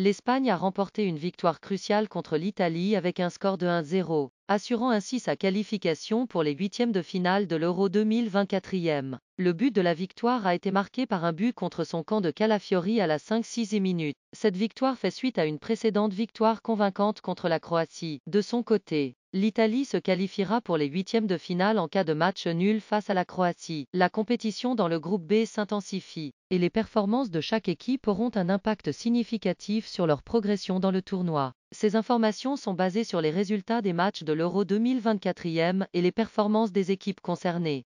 l'Espagne a remporté une victoire cruciale contre l'Italie avec un score de 1-0, assurant ainsi sa qualification pour les huitièmes de finale de l'Euro 2024. Le but de la victoire a été marqué par un but contre son camp de Calafiori à la 5-6e minute. Cette victoire fait suite à une précédente victoire convaincante contre la Croatie. De son côté, L'Italie se qualifiera pour les huitièmes de finale en cas de match nul face à la Croatie. La compétition dans le groupe B s'intensifie, et les performances de chaque équipe auront un impact significatif sur leur progression dans le tournoi. Ces informations sont basées sur les résultats des matchs de l'Euro 2024 et les performances des équipes concernées.